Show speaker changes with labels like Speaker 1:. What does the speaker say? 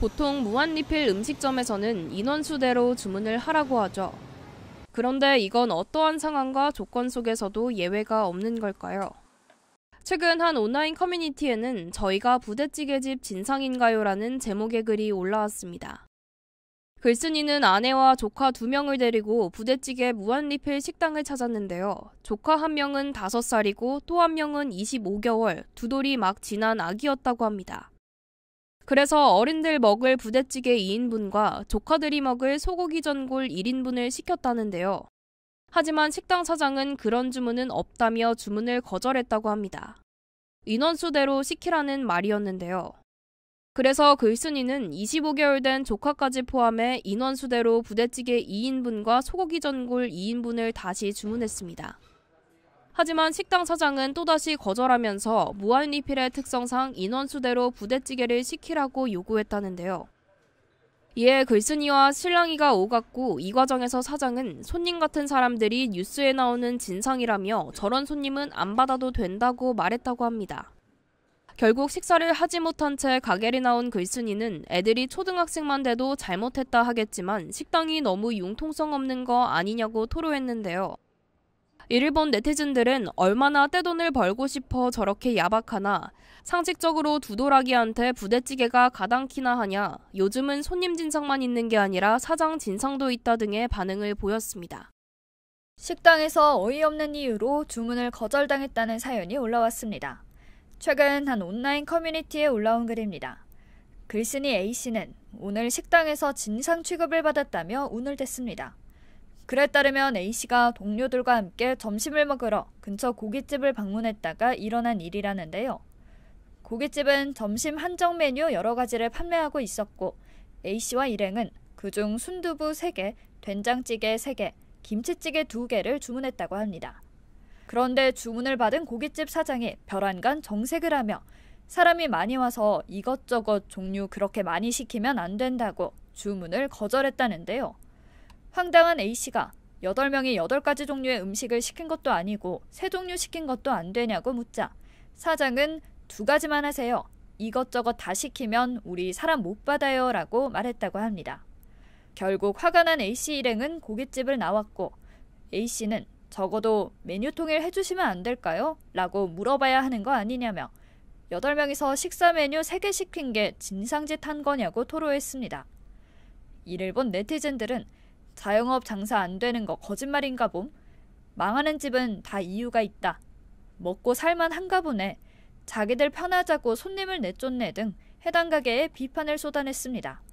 Speaker 1: 보통 무한리필 음식점에서는 인원수대로 주문을 하라고 하죠. 그런데 이건 어떠한 상황과 조건 속에서도 예외가 없는 걸까요? 최근 한 온라인 커뮤니티에는 저희가 부대찌개집 진상인가요라는 제목의 글이 올라왔습니다. 글쓴이는 아내와 조카 두 명을 데리고 부대찌개 무한리필 식당을 찾았는데요. 조카 한 명은 5 살이고 또 한 명은 25개월, 두 돌이 막 지난 아기였다고 합니다. 그래서 어른들 먹을 부대찌개 2인분과 조카들이 먹을 소고기 전골 1인분을 시켰다는데요. 하지만 식당 사장은 그런 주문은 없다며 주문을 거절했다고 합니다. 인원수대로 시키라는 말이었는데요. 그래서 글순이는 25개월 된 조카까지 포함해 인원수대로 부대찌개 2인분과 소고기 전골 2인분을 다시 주문했습니다. 하지만 식당 사장은 또다시 거절하면서 무한 리필의 특성상 인원수대로 부대찌개를 시키라고 요구했다는데요. 이에 글쓴이와 신랑이가 오갔고 이 과정에서 사장은 손님 같은 사람들이 뉴스에 나오는 진상이라며 저런 손님은 안 받아도 된다고 말했다고 합니다. 결국 식사를 하지 못한 채 가게를 나온 글쓴이는 애들이 초등학생만 돼도 잘못했다 하겠지만 식당이 너무 융통성 없는 거 아니냐고 토로했는데요. 일본 네티즌들은 얼마나 떼돈을 벌고 싶어 저렇게 야박하나 상식적으로 두도라기한테 부대찌개가 가당키나 하냐 요즘은 손님 진상만 있는 게 아니라 사장 진상도 있다 등의 반응을 보였습니다. 식당에서 어이없는 이유로 주문을 거절당했다는 사연이
Speaker 2: 올라왔습니다. 최근 한 온라인 커뮤니티에 올라온 글입니다. 글쓴이 A씨는 오늘 식당에서 진상 취급을 받았다며 운을 댔습니다. 그에 따르면 A씨가 동료들과 함께 점심을 먹으러 근처 고깃집을 방문했다가 일어난 일이라는데요. 고깃집은 점심 한정 메뉴 여러 가지를 판매하고 있었고 A씨와 일행은 그중 순두부 3개, 된장찌개 3개, 김치찌개 2개를 주문했다고 합니다. 그런데 주문을 받은 고깃집 사장이 별안간 정색을 하며 사람이 많이 와서 이것저것 종류 그렇게 많이 시키면 안 된다고 주문을 거절했다는데요. 황당한 A씨가 8명이 8가지 종류의 음식을 시킨 것도 아니고 세 종류 시킨 것도 안 되냐고 묻자 사장은 두 가지만 하세요. 이것저것 다 시키면 우리 사람 못 받아요 라고 말했다고 합니다. 결국 화가 난 A씨 일행은 고깃집을 나왔고 A씨는 적어도 메뉴 통일 해주시면 안 될까요? 라고 물어봐야 하는 거 아니냐며 8명이서 식사 메뉴 3개 시킨 게 진상짓 한 거냐고 토로했습니다. 이를 본 네티즌들은 자영업 장사 안 되는 거 거짓말인가 봄. 망하는 집은 다 이유가 있다. 먹고 살만 한가 보네. 자기들 편하자고 손님을 내쫓네 등 해당 가게에 비판을 쏟아냈습니다.